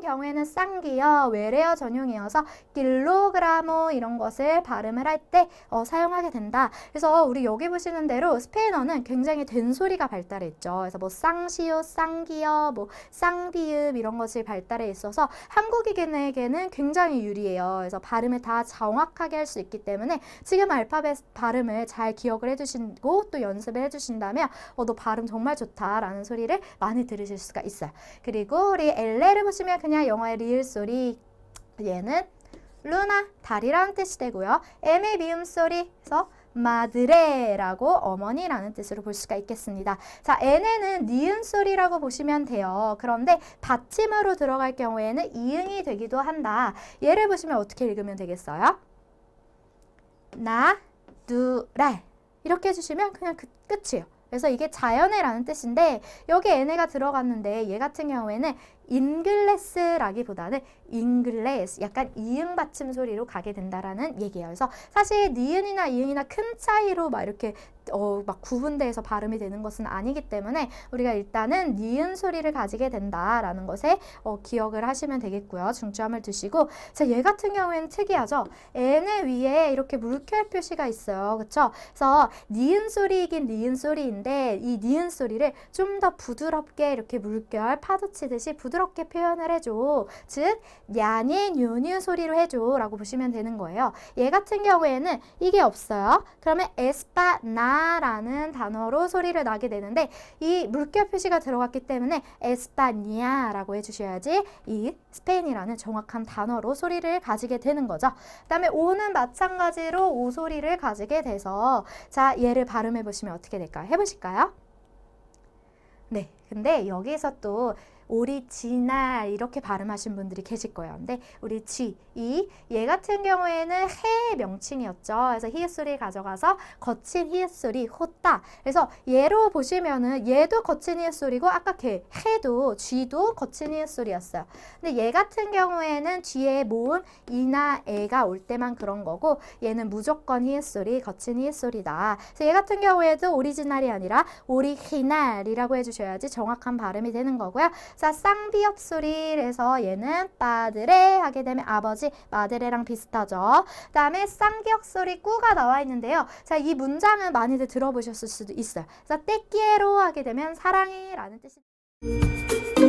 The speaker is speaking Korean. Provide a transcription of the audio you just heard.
경우에는 쌍기어, 외래어 전용이어서 길로그라모 이런 것을 발음을 할때 어, 사용하게 된다. 그래서 우리 여기 보시는 대로 스페인어는 굉장히 된소리가 발달했죠. 그래서 뭐쌍시오 쌍기어, 뭐 쌍비읍 뭐 이런 것이 발달해 있어서 한국인에게는 굉장히 유리해요. 그래서 발음을 다 정확하게 할 수 있기 때문에 지금 알파벳 발음을 잘 기억을 해주시고 또 연습을 해주신다면 어, 너 발음 정말 좋다라는 소리를 많이 들으실 수가 있어요. 그리고 우리 엘레를 보시면 그냥 영어의 리을 소리 얘는 루나 다리라는 뜻이 되고요. M의 미음 소리에서 마드레라고 어머니라는 뜻으로 볼 수가 있겠습니다. 자, n에는 니은 소리라고 보시면 돼요. 그런데 받침으로 들어갈 경우에는 이응이 되기도 한다. 예를 보시면 어떻게 읽으면 되겠어요? 나, 두, 랄 이렇게 해주시면 그냥 그 끝이에요. 그래서 이게 자연애라는 뜻인데 여기 n애가 들어갔는데 얘 같은 경우에는 잉글래스라기보다는 잉글레스 약간 이응 받침 소리로 가게 된다라는 얘기예요. 그래서 사실 니은이나 이응이나 큰 차이로 막 이렇게 어, 막 구분돼서 발음이 되는 것은 아니기 때문에 우리가 일단은 니은 소리를 가지게 된다라는 것에 어, 기억을 하시면 되겠고요. 중점을 두시고 자, 얘 같은 경우에는 특이하죠. n의 위에 이렇게 물결 표시가 있어요. 그렇죠? 그래서 니은 소리이긴 니은 소리인데 이 니은 소리를 좀 더 부드럽게 이렇게 물결 파도치듯이 부드럽게 자연스럽게 표현을 해줘. 즉, 야니, 뉴뉴 소리로 해줘. 라고 보시면 되는 거예요. 얘 같은 경우에는 이게 없어요. 그러면 에스파나라는 단어로 소리를 나게 되는데 이 물결 표시가 들어갔기 때문에 에스파니아라고 해주셔야지 이 스페인이라는 정확한 단어로 소리를 가지게 되는 거죠. 그 다음에 오는 마찬가지로 오 소리를 가지게 돼서 자, 얘를 발음해 보시면 어떻게 될까요? 해보실까요? 네, 근데 여기서 또 오리지날 이렇게 발음하신 분들이 계실 거예요. 근데 우리 지, 이, 얘 같은 경우에는 해의 명칭이었죠. 그래서 히읗소리 가져가서 거친 히읗소리, 호따. 그래서 얘로 보시면은 얘도 거친 히읗소리고 아까 걔, 해도, 쥐도 거친 히읗소리였어요. 근데 얘 같은 경우에는 뒤에 모음 이나 애가올 때만 그런 거고 얘는 무조건 히읗소리, 거친 히읗소리다. 그래서 얘 같은 경우에도 오리지날이 아니라 오리히날이라고 해주셔야지 정확한 발음이 되는 거고요. 자, 쌍비읍소리래서 얘는 빠드레 하게 되면 아버지 마드레랑 비슷하죠. 그 다음에 쌍비읍소리 꾸가 나와 있는데요. 자, 이 문장은 많이들 들어보셨을 수도 있어요. 자, 떼끼에로 하게 되면 사랑해라는 뜻이